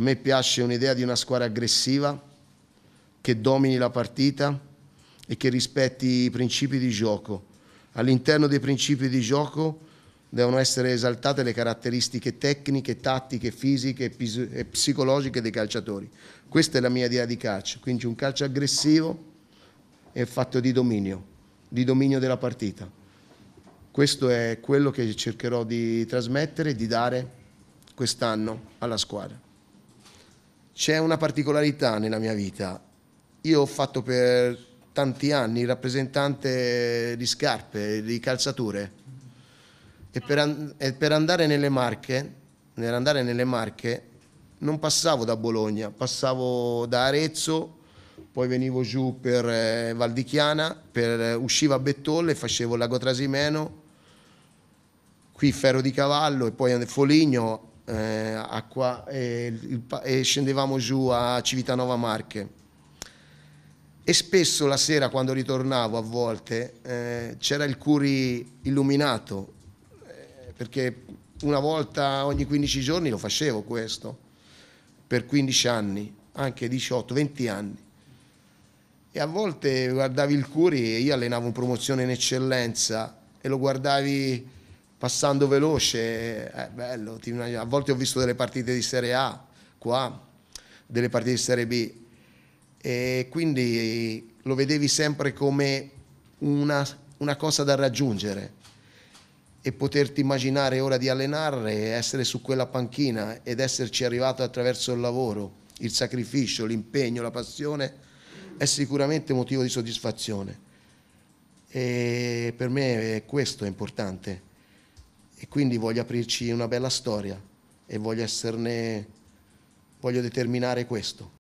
A me piace un'idea di una squadra aggressiva, che domini la partita e che rispetti i principi di gioco. All'interno dei principi di gioco devono essere esaltate le caratteristiche tecniche, tattiche, fisiche e psicologiche dei calciatori. Questa è la mia idea di calcio, quindi un calcio aggressivo è fatto di dominio, di dominio della partita. Questo è quello che cercherò di trasmettere e di dare quest'anno alla squadra. C'è una particolarità nella mia vita. Io ho fatto per tanti anni rappresentante di scarpe, di calzature e per, e per andare nelle Marche, nell'andare nelle Marche non passavo da Bologna, passavo da Arezzo, poi venivo giù per eh, Valdichiana, per, eh, uscivo a Bettolle, facevo Lago Trasimeno, qui Ferro di Cavallo e poi Foligno, eh, acqua, e, il, e scendevamo giù a Civitanova Marche. E spesso la sera quando ritornavo a volte eh, c'era il curi illuminato, eh, perché una volta ogni 15 giorni lo facevo questo, per 15 anni, anche 18, 20 anni. E a volte guardavi il curi e io allenavo in promozione in eccellenza e lo guardavi passando veloce, eh, è bello, a volte ho visto delle partite di Serie A qua, delle partite di Serie B e quindi lo vedevi sempre come una, una cosa da raggiungere e poterti immaginare ora di allenare, essere su quella panchina ed esserci arrivato attraverso il lavoro, il sacrificio, l'impegno, la passione, è sicuramente motivo di soddisfazione. E per me questo è importante e quindi voglio aprirci una bella storia e voglio esserne, voglio determinare questo.